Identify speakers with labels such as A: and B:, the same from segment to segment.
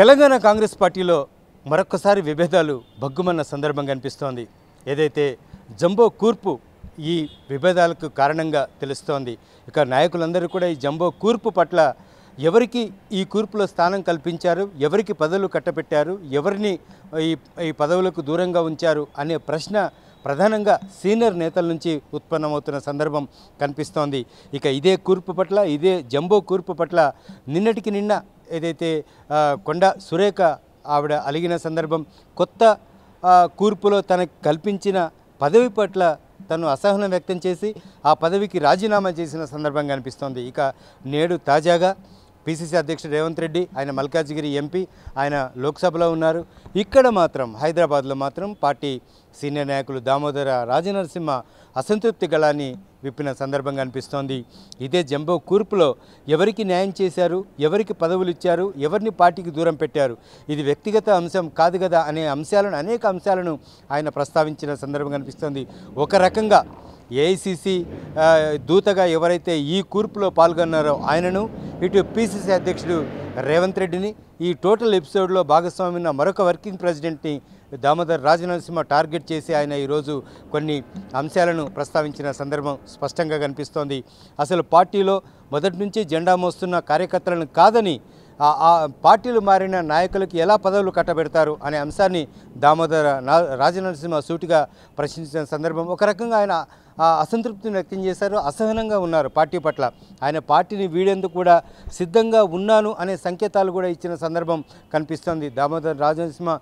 A: తెలంగాణ కాంగ్రెస్ పార్టీలో మరొక్కసారి విభేదాలు భగ్గుమన్న సందర్భం కనిపిస్తోంది ఏదైతే జంబో కూర్పు ఈ విభేదాలకు కారణంగా తెలుస్తోంది ఇక నాయకులందరూ కూడా ఈ జంబో కూర్పు పట్ల ఎవరికి ఈ కూర్పులో స్థానం కల్పించారు ఎవరికి పదవులు కట్టబెట్టారు ఎవరిని ఈ ఈ పదవులకు దూరంగా ఉంచారు అనే ప్రశ్న ప్రధానంగా సీనియర్ నేతల నుంచి ఉత్పన్నమవుతున్న సందర్భం కనిపిస్తోంది ఇక ఇదే కూర్పు పట్ల ఇదే జంబో కూర్పు పట్ల నిన్నటికి నిన్న ఏదైతే కొండ సురేఖ ఆవిడ అలిగిన సందర్భం కొత్త కూర్పులో తనకు కల్పించిన పదవి పట్ల తను అసహనం వ్యక్తం చేసి ఆ పదవికి రాజీనామా చేసిన సందర్భంగా కనిపిస్తోంది ఇక నేడు తాజాగా పిసిసి అధ్యక్షుడు రేవంత్ రెడ్డి ఆయన మల్కాజ్గిరి ఎంపీ ఆయన లోక్సభలో ఉన్నారు ఇక్కడ మాత్రం హైదరాబాద్లో మాత్రం పార్టీ సీనియర్ నాయకులు దామోదర రాజనరసింహ అసంతృప్తి గళాన్ని విప్పిన సందర్భంగా అనిపిస్తోంది ఇదే జంబో కూర్పులో ఎవరికి న్యాయం చేశారు ఎవరికి పదవులు ఇచ్చారు ఎవరిని పార్టీకి దూరం పెట్టారు ఇది వ్యక్తిగత అంశం కాదు కదా అనే అంశాలను అనేక అంశాలను ఆయన ప్రస్తావించిన సందర్భంగా కనిపిస్తోంది ఒక రకంగా ఏఐసిసి దూతగా ఎవరైతే ఈ కూర్పులో పాల్గొన్నారో ఆయనను ఇటు పిసిసి అధ్యక్షుడు రేవంత్ రెడ్డిని ఈ టోటల్ ఎపిసోడ్లో భాగస్వామ్యమైన మరొక వర్కింగ్ ప్రెసిడెంట్ని దామోదర్ రాజనరసింహ టార్గెట్ చేసి ఆయన ఈరోజు కొన్ని అంశాలను ప్రస్తావించిన సందర్భం స్పష్టంగా కనిపిస్తోంది అసలు పార్టీలో మొదటి నుంచి జెండా మోస్తున్న కార్యకర్తలను కాదని పార్టీలు మారిన నాయకులకు ఎలా పదవులు కట్టబెడతారు అనే అంశాన్ని దామోదర రాజనరసింహ సూటిగా ప్రశ్నించిన సందర్భం ఒక రకంగా ఆయన అసంతృప్తిని వ్యక్తం చేశారు అసహనంగా ఉన్నారు పార్టీ పట్ల ఆయన పార్టీని వీడేందుకు కూడా సిద్ధంగా ఉన్నాను అనే సంకేతాలు కూడా ఇచ్చిన సందర్భం కనిపిస్తోంది దామోదర్ రాజనరసింహ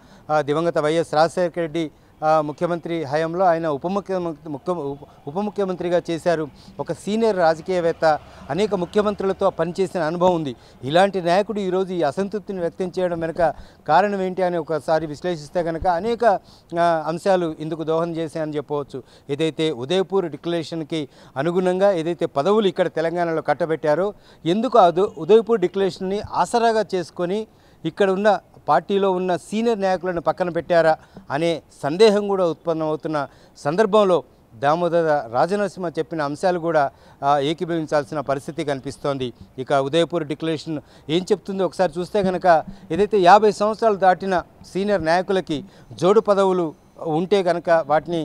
A: దివంగత వైఎస్ రాజశేఖర రెడ్డి ముఖ్యమంత్రి హయాంలో ఆయన ఉప ముఖ్య ఉప ముఖ్యమంత్రిగా చేశారు ఒక సీనియర్ రాజకీయవేత్త అనేక ముఖ్యమంత్రులతో పనిచేసిన అనుభవం ఉంది ఇలాంటి నాయకుడు ఈరోజు ఈ అసంతృప్తిని వ్యక్తం చేయడం వెనుక కారణం ఏంటి అని ఒకసారి విశ్లేషిస్తే కనుక అనేక అంశాలు ఇందుకు దోహదం చేశాయని చెప్పవచ్చు ఏదైతే ఉదయపూర్ డిక్లరేషన్కి అనుగుణంగా ఏదైతే పదవులు ఇక్కడ తెలంగాణలో కట్టబెట్టారో ఎందుకు ఉదయపూర్ డిక్లరేషన్ని ఆసరాగా చేసుకొని ఇక్కడ ఉన్న పార్టీలో ఉన్న సీనియర్ నాయకులను పక్కన పెట్టారా అనే సందేహం కూడా ఉత్పన్నమవుతున్న సందర్భంలో దామోదర రాజనరసింహ చెప్పిన అంశాలు కూడా ఏకీభవించాల్సిన పరిస్థితి కనిపిస్తోంది ఇక ఉదయపూర్ డిక్లరేషన్ ఏం చెప్తుందో ఒకసారి చూస్తే కనుక ఏదైతే యాభై సంవత్సరాలు దాటిన సీనియర్ నాయకులకి జోడు పదవులు ఉంటే కనుక వాటిని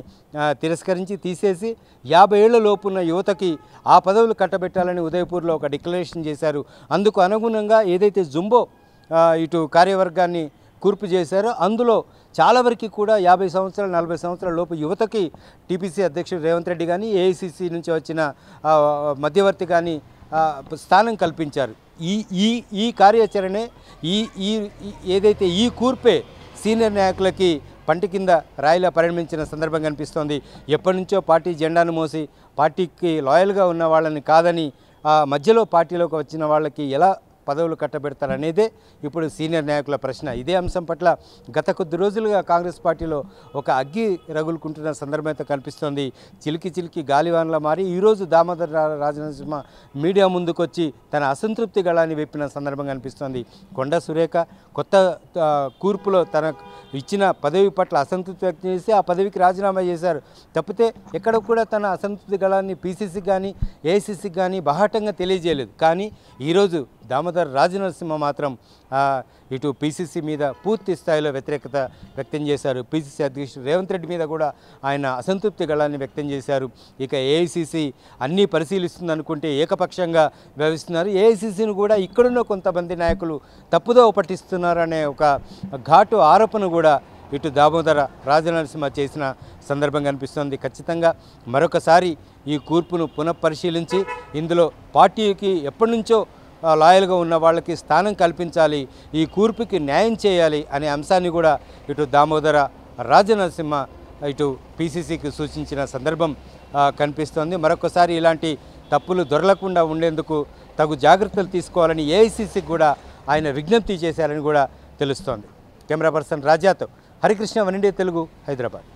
A: తిరస్కరించి తీసేసి యాభై ఏళ్ల లోపున్న యువతకి ఆ పదవులు కట్టబెట్టాలని ఉదయపూర్లో ఒక డిక్లరేషన్ చేశారు అందుకు అనుగుణంగా ఏదైతే జుంబో ఇటు కార్యవర్గాన్ని కూర్పు చేశారు అందులో చాలా వరకు కూడా యాభై సంవత్సరాలు నలభై సంవత్సరాల లోపు యువతకి టీపీసీ అధ్యక్షుడు రేవంత్ రెడ్డి కానీ ఏఐసిసి నుంచి వచ్చిన మధ్యవర్తి కానీ స్థానం కల్పించారు ఈ ఈ ఈ కార్యాచరణే ఈ ఈ ఏదైతే ఈ కూర్పే సీనియర్ నాయకులకి పంట కింద రాయిలా పరిణమించిన సందర్భం కనిపిస్తోంది ఎప్పటి నుంచో పార్టీ జెండాను మోసి పార్టీకి లాయల్గా ఉన్న వాళ్ళని కాదని మధ్యలో పార్టీలోకి వచ్చిన వాళ్ళకి ఎలా పదవులు కట్టబెడతారనేదే ఇప్పుడు సీనియర్ నాయకుల ప్రశ్న ఇదే అంశం పట్ల గత కొద్ది రోజులుగా కాంగ్రెస్ పార్టీలో ఒక అగ్గి రగులుకుంటున్న సందర్భం అయితే కనిపిస్తోంది చిలికి చిలికి గాలివానలు మారి ఈరోజు దామోదర్ రాజనరసింహ మీడియా ముందుకొచ్చి తన అసంతృప్తి గళాన్ని వెప్పిన సందర్భం కనిపిస్తోంది కొండ సురేఖ కొత్త కూర్పులో తన ఇచ్చిన పదవి పట్ల అసంతృప్తి వ్యక్తం చేసి ఆ పదవికి రాజీనామా చేశారు తప్పితే ఎక్కడ కూడా తన అసంతృప్తి గళాన్ని పీసీసీకి కానీ ఏసీసీకి కానీ బహాటంగా తెలియజేయలేదు కానీ ఈరోజు దామోదర్ గంగాధర్ రాజనరసింహ మాత్రం ఇటు పీసీసీ మీద పూర్తి స్థాయిలో వ్యతిరేకత వ్యక్తం చేశారు పీసీసీ అధ్యక్షుడు రేవంత్ రెడ్డి మీద కూడా ఆయన అసంతృప్తి గళాన్ని వ్యక్తం చేశారు ఇక ఏఐసీసీ అన్నీ పరిశీలిస్తుంది అనుకుంటే ఏకపక్షంగా వ్యవహరిస్తున్నారు ఏఐసీసీని కూడా ఇక్కడున్న కొంతమంది నాయకులు తప్పుదో పట్టిస్తున్నారనే ఒక ఘాటు ఆరోపణ కూడా ఇటు దామోదర రాజనరసింహ చేసిన సందర్భం కనిపిస్తోంది ఖచ్చితంగా మరొకసారి ఈ కూర్పును పునఃపరిశీలించి ఇందులో పార్టీకి ఎప్పటి నుంచో లాయల్గా ఉన్న వాళ్ళకి స్థానం కల్పించాలి ఈ కూర్పుకి న్యాయం చేయాలి అనే అంశాన్ని కూడా ఇటు దామోదర రాజనరసింహ ఇటు పీసీసీకి సూచించిన సందర్భం కనిపిస్తోంది మరొకసారి ఇలాంటి తప్పులు దొరలకుండా ఉండేందుకు తగు జాగ్రత్తలు తీసుకోవాలని ఏఐసీసీకి కూడా ఆయన విజ్ఞప్తి చేశారని కూడా తెలుస్తోంది కెమెరా పర్సన్ రాజాతో హరికృష్ణ వన్ తెలుగు హైదరాబాద్